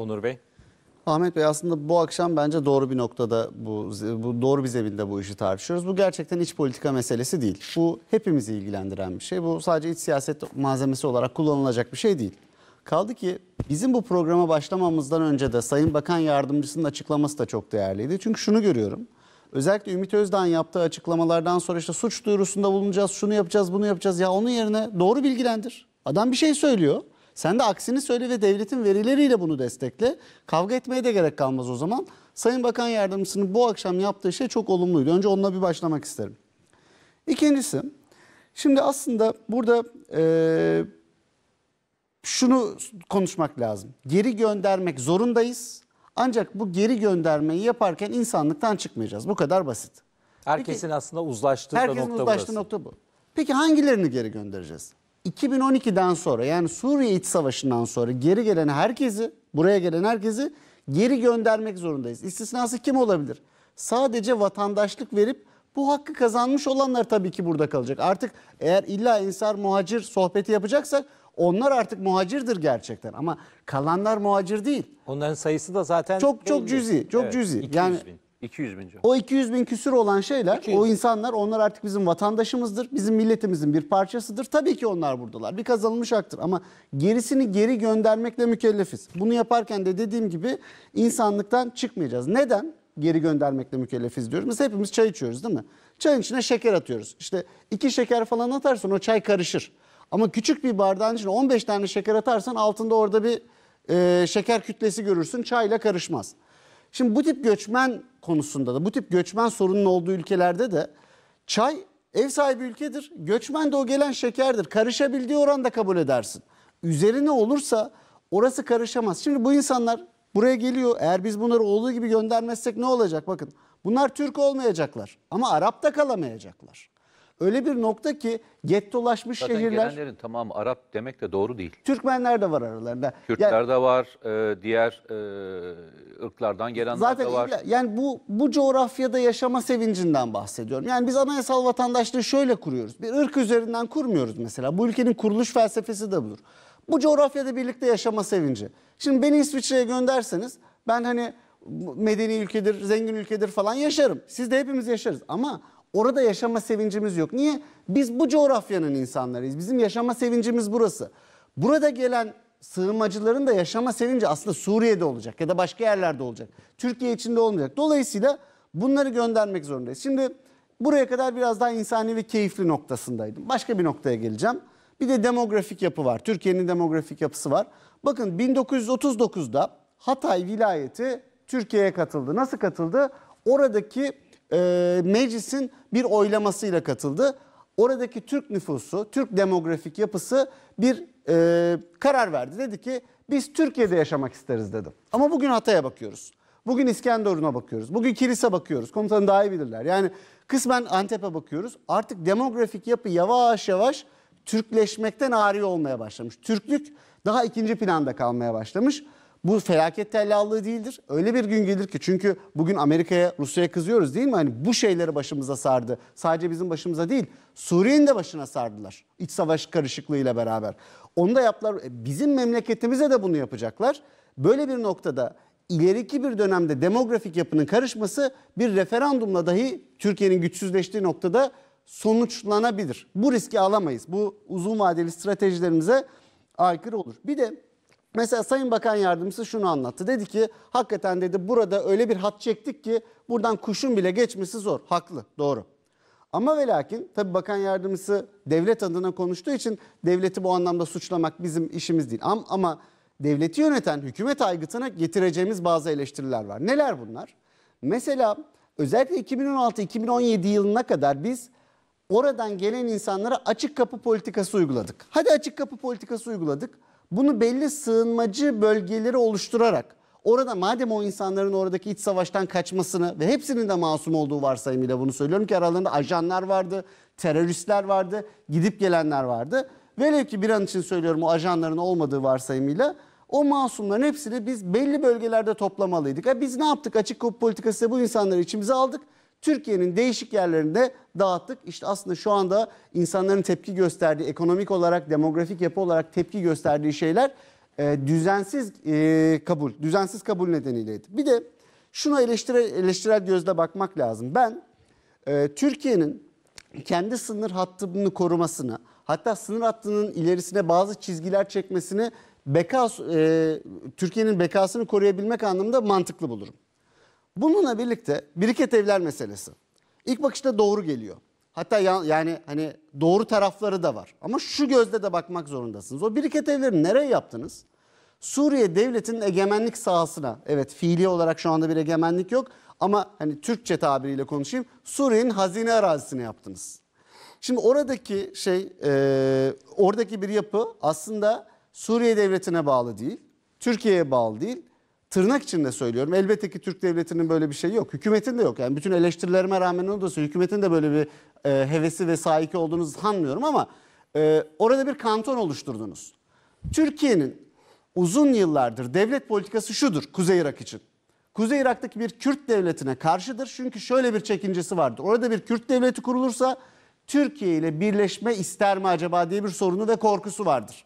Onur Bey? Ahmet Bey aslında bu akşam bence doğru bir noktada bu, bu doğru bir zeminde bu işi tartışıyoruz. Bu gerçekten iç politika meselesi değil. Bu hepimizi ilgilendiren bir şey. Bu sadece iç siyaset malzemesi olarak kullanılacak bir şey değil. Kaldı ki bizim bu programa başlamamızdan önce de Sayın Bakan Yardımcısının açıklaması da çok değerliydi. Çünkü şunu görüyorum. Özellikle Ümit Özdağ'ın yaptığı açıklamalardan sonra işte suç duyurusunda bulunacağız, şunu yapacağız, bunu yapacağız. Ya onun yerine doğru bilgilendir. Adam bir şey söylüyor. Sen de aksini söyle ve devletin verileriyle bunu destekle. Kavga etmeye de gerek kalmaz o zaman. Sayın Bakan Yardımcısının bu akşam yaptığı şey çok olumluydu. Önce onunla bir başlamak isterim. İkincisi, şimdi aslında burada e, şunu konuşmak lazım. Geri göndermek zorundayız. Ancak bu geri göndermeyi yaparken insanlıktan çıkmayacağız. Bu kadar basit. Herkesin Peki, aslında uzlaştığı herkesin nokta uzlaştığı nokta bu. Peki hangilerini geri göndereceğiz? 2012'den sonra yani Suriye İç Savaşı'ndan sonra geri gelen herkesi, buraya gelen herkesi geri göndermek zorundayız. İstisnası kim olabilir? Sadece vatandaşlık verip bu hakkı kazanmış olanlar tabii ki burada kalacak. Artık eğer illa insar muhacir sohbeti yapacaksak onlar artık muhacirdir gerçekten ama kalanlar muhacir değil. Onların sayısı da zaten çok çok cüzi, çok evet, cüzi. Yani bin. 200 bin can. O 200 bin küsür olan şeyler, 200. o insanlar onlar artık bizim vatandaşımızdır. Bizim milletimizin bir parçasıdır. Tabii ki onlar buradalar. Bir kazanılmış haktır ama gerisini geri göndermekle mükellefiz. Bunu yaparken de dediğim gibi insanlıktan çıkmayacağız. Neden? geri göndermekle mükellefiz diyoruz. Mesela hepimiz çay içiyoruz değil mi? Çayın içine şeker atıyoruz. İşte iki şeker falan atarsan o çay karışır. Ama küçük bir bardağın içine 15 tane şeker atarsan altında orada bir e, şeker kütlesi görürsün. Çayla karışmaz. Şimdi bu tip göçmen konusunda da bu tip göçmen sorunun olduğu ülkelerde de çay ev sahibi ülkedir. Göçmen de o gelen şekerdir. Karışabildiği oranda kabul edersin. Üzerine olursa orası karışamaz. Şimdi bu insanlar buraya geliyor. Eğer biz bunları olduğu gibi göndermezsek ne olacak? Bakın bunlar Türk olmayacaklar ama Arap da kalamayacaklar öyle bir nokta ki gettolaşmış Zaten şehirler. gelenlerin tamamı Arap demek de doğru değil. Türkmenler de var aralarında. Kürtler yani, de var, e, diğer e, ırklardan gelenler zaten de var. Yani bu bu coğrafyada yaşama sevincinden bahsediyorum. Yani biz anayasal vatandaşlığı şöyle kuruyoruz. Bir ırk üzerinden kurmuyoruz mesela. Bu ülkenin kuruluş felsefesi de budur. Bu coğrafyada birlikte yaşama sevinci. Şimdi beni İsviçre'ye gönderseniz ben hani medeni ülkedir, zengin ülkedir falan yaşarım. Siz de hepimiz yaşarız ama Orada yaşama sevincimiz yok. Niye? Biz bu coğrafyanın insanlarıyız. Bizim yaşama sevincimiz burası. Burada gelen sığınmacıların da yaşama sevinci aslında Suriye'de olacak ya da başka yerlerde olacak. Türkiye içinde olmayacak. Dolayısıyla bunları göndermek zorundayız. Şimdi buraya kadar biraz daha insani ve keyifli noktasındaydım. Başka bir noktaya geleceğim. Bir de demografik yapı var. Türkiye'nin demografik yapısı var. Bakın 1939'da Hatay vilayeti Türkiye'ye katıldı. Nasıl katıldı? Oradaki e, meclisin bir oylamasıyla katıldı. Oradaki Türk nüfusu, Türk demografik yapısı bir e, karar verdi. Dedi ki biz Türkiye'de yaşamak isteriz dedim. Ama bugün Hatay'a bakıyoruz. Bugün İskenderun'a bakıyoruz. Bugün Kilis'e bakıyoruz. Komutanı daha iyi bilirler. Yani kısmen Antep'e bakıyoruz. Artık demografik yapı yavaş yavaş Türkleşmekten ari olmaya başlamış. Türklük daha ikinci planda kalmaya başlamış. Bu felaket tellallığı değildir. Öyle bir gün gelir ki çünkü bugün Amerika'ya, Rusya'ya kızıyoruz değil mi? Hani bu şeyleri başımıza sardı. Sadece bizim başımıza değil, Suriye'nin de başına sardılar. İç savaş karışıklığıyla beraber. Onu da yaptılar. E, bizim memleketimize de bunu yapacaklar. Böyle bir noktada ileriki bir dönemde demografik yapının karışması bir referandumla dahi Türkiye'nin güçsüzleştiği noktada sonuçlanabilir. Bu riski alamayız. Bu uzun vadeli stratejilerimize aykırı olur. Bir de Mesela Sayın Bakan Yardımcısı şunu anlattı. Dedi ki hakikaten dedi burada öyle bir hat çektik ki buradan kuşun bile geçmesi zor. Haklı, doğru. Ama ve lakin tabii bakan yardımcısı devlet adına konuştuğu için devleti bu anlamda suçlamak bizim işimiz değil. Ama, ama devleti yöneten hükümet aygıtına getireceğimiz bazı eleştiriler var. Neler bunlar? Mesela özellikle 2016-2017 yılına kadar biz oradan gelen insanlara açık kapı politikası uyguladık. Hadi açık kapı politikası uyguladık. Bunu belli sığınmacı bölgeleri oluşturarak orada madem o insanların oradaki iç savaştan kaçmasını ve hepsinin de masum olduğu varsayımıyla bunu söylüyorum ki aralarında ajanlar vardı, teröristler vardı, gidip gelenler vardı. Velev ki bir an için söylüyorum o ajanların olmadığı varsayımıyla o masumların hepsini biz belli bölgelerde toplamalıydık. Ha, biz ne yaptık? Açık politikası bu insanları içimize aldık. Türkiye'nin değişik yerlerinde dağıttık. İşte aslında şu anda insanların tepki gösterdiği, ekonomik olarak, demografik yapı olarak tepki gösterdiği şeyler e, düzensiz e, kabul, düzensiz kabul nedeniyleydi. Bir de şuna eleştire, eleştirel gözle bakmak lazım. Ben e, Türkiye'nin kendi sınır hattını korumasını, hatta sınır hattının ilerisine bazı çizgiler çekmesini beka, e, Türkiye'nin bekasını koruyabilmek anlamında mantıklı bulurum. Bununla birlikte biriket evler meselesi. İlk bakışta doğru geliyor. Hatta yani hani doğru tarafları da var. Ama şu gözle de bakmak zorundasınız. O biriket evleri nereye yaptınız? Suriye devletinin egemenlik sahasına. Evet fiili olarak şu anda bir egemenlik yok ama hani Türkçe tabiriyle konuşayım. Suriye'nin hazine arazisini yaptınız. Şimdi oradaki şey, e, oradaki bir yapı aslında Suriye devletine bağlı değil, Türkiye'ye bağlı değil tırnak içinde söylüyorum. Elbette ki Türk devletinin böyle bir şeyi yok. Hükümetin de yok. Yani bütün eleştirilerime rağmen onu da söylüyorum. Hükümetin de böyle bir e, hevesi ve sahiki olduğunu sanmıyorum ama e, orada bir kanton oluşturdunuz. Türkiye'nin uzun yıllardır devlet politikası şudur Kuzey Irak için. Kuzey Irak'taki bir Kürt devletine karşıdır. Çünkü şöyle bir çekincesi vardır. Orada bir Kürt devleti kurulursa Türkiye ile birleşme ister mi acaba diye bir sorunu ve korkusu vardır.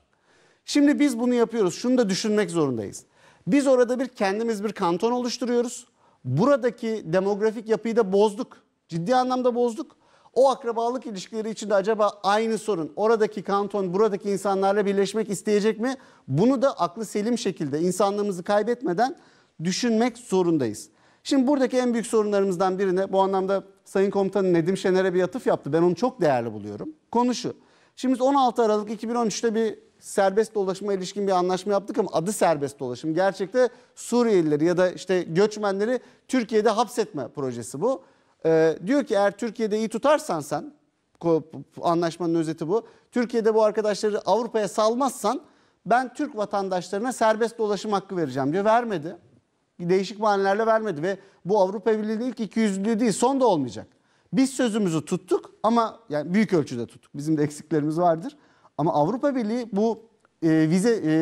Şimdi biz bunu yapıyoruz. Şunu da düşünmek zorundayız. Biz orada bir kendimiz bir kanton oluşturuyoruz. Buradaki demografik yapıyı da bozduk. Ciddi anlamda bozduk. O akrabalık ilişkileri içinde acaba aynı sorun oradaki kanton buradaki insanlarla birleşmek isteyecek mi? Bunu da aklı selim şekilde insanlığımızı kaybetmeden düşünmek zorundayız. Şimdi buradaki en büyük sorunlarımızdan birine bu anlamda Sayın Komutanım Nedim Şener'e bir atıf yaptı. Ben onu çok değerli buluyorum. Konu şu. Şimdi 16 Aralık 2013'te bir serbest dolaşıma ilişkin bir anlaşma yaptık ama adı serbest dolaşım. Gerçekte Suriyelileri ya da işte göçmenleri Türkiye'de hapsetme projesi bu. Ee, diyor ki eğer Türkiye'de iyi tutarsan sen, anlaşmanın özeti bu. Türkiye'de bu arkadaşları Avrupa'ya salmazsan ben Türk vatandaşlarına serbest dolaşım hakkı vereceğim diyor. Vermedi. Değişik bahanelerle vermedi ve bu Avrupa Birliği'nin ilk 200'lü değil son da olmayacak. Biz sözümüzü tuttuk ama yani büyük ölçüde tuttuk. Bizim de eksiklerimiz vardır. Ama Avrupa Birliği bu e, vize e,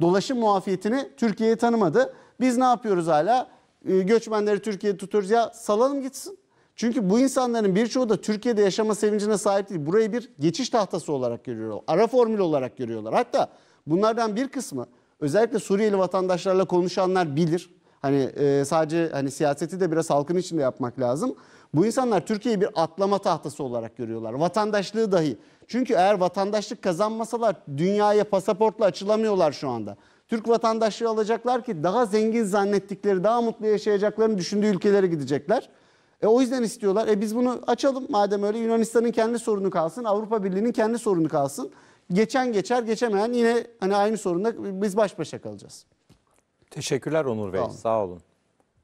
dolaşım muafiyetini Türkiye'ye tanımadı. Biz ne yapıyoruz hala? E, göçmenleri Türkiye'ye tutuyoruz. Ya salalım gitsin. Çünkü bu insanların birçoğu da Türkiye'de yaşama sevincine sahip değil. Burayı bir geçiş tahtası olarak görüyorlar. Ara formül olarak görüyorlar. Hatta bunlardan bir kısmı özellikle Suriyeli vatandaşlarla konuşanlar bilir. Hani e, sadece hani siyaseti de biraz halkın içinde yapmak lazım. Bu insanlar Türkiye'yi bir atlama tahtası olarak görüyorlar. Vatandaşlığı dahi. Çünkü eğer vatandaşlık kazanmasalar dünyaya pasaportla açılamıyorlar şu anda. Türk vatandaşlığı alacaklar ki daha zengin zannettikleri, daha mutlu yaşayacaklarını düşündüğü ülkelere gidecekler. E o yüzden istiyorlar. E biz bunu açalım madem öyle Yunanistan'ın kendi sorunu kalsın, Avrupa Birliği'nin kendi sorunu kalsın. Geçen geçer, geçemeyen yine hani aynı sorunda biz baş başa kalacağız. Teşekkürler Onur Bey. Tamam. Sağ olun.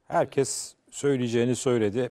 Herkes söyleyeceğini söyledi.